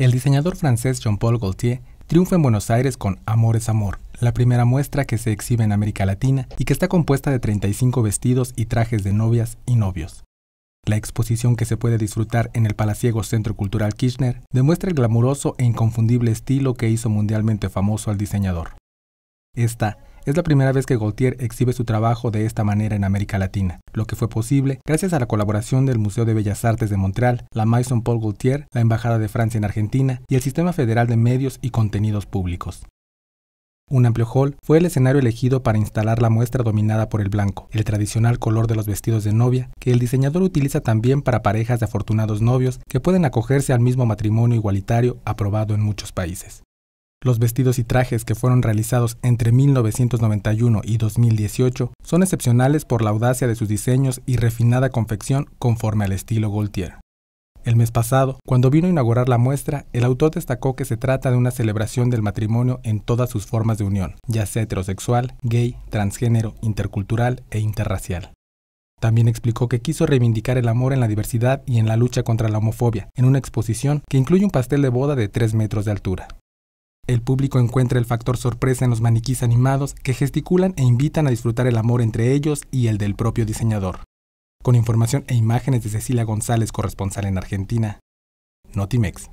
El diseñador francés Jean-Paul Gaultier triunfa en Buenos Aires con Amor es Amor, la primera muestra que se exhibe en América Latina y que está compuesta de 35 vestidos y trajes de novias y novios. La exposición que se puede disfrutar en el Palaciego Centro Cultural Kirchner demuestra el glamuroso e inconfundible estilo que hizo mundialmente famoso al diseñador. Esta es la primera vez que Gaultier exhibe su trabajo de esta manera en América Latina, lo que fue posible gracias a la colaboración del Museo de Bellas Artes de Montreal, la Maison Paul Gaultier, la Embajada de Francia en Argentina y el Sistema Federal de Medios y Contenidos Públicos. Un amplio hall fue el escenario elegido para instalar la muestra dominada por el blanco, el tradicional color de los vestidos de novia, que el diseñador utiliza también para parejas de afortunados novios que pueden acogerse al mismo matrimonio igualitario aprobado en muchos países. Los vestidos y trajes que fueron realizados entre 1991 y 2018 son excepcionales por la audacia de sus diseños y refinada confección conforme al estilo Gaultier. El mes pasado, cuando vino a inaugurar la muestra, el autor destacó que se trata de una celebración del matrimonio en todas sus formas de unión, ya sea heterosexual, gay, transgénero, intercultural e interracial. También explicó que quiso reivindicar el amor en la diversidad y en la lucha contra la homofobia, en una exposición que incluye un pastel de boda de 3 metros de altura el público encuentra el factor sorpresa en los maniquís animados que gesticulan e invitan a disfrutar el amor entre ellos y el del propio diseñador. Con información e imágenes de Cecilia González, corresponsal en Argentina. Notimex.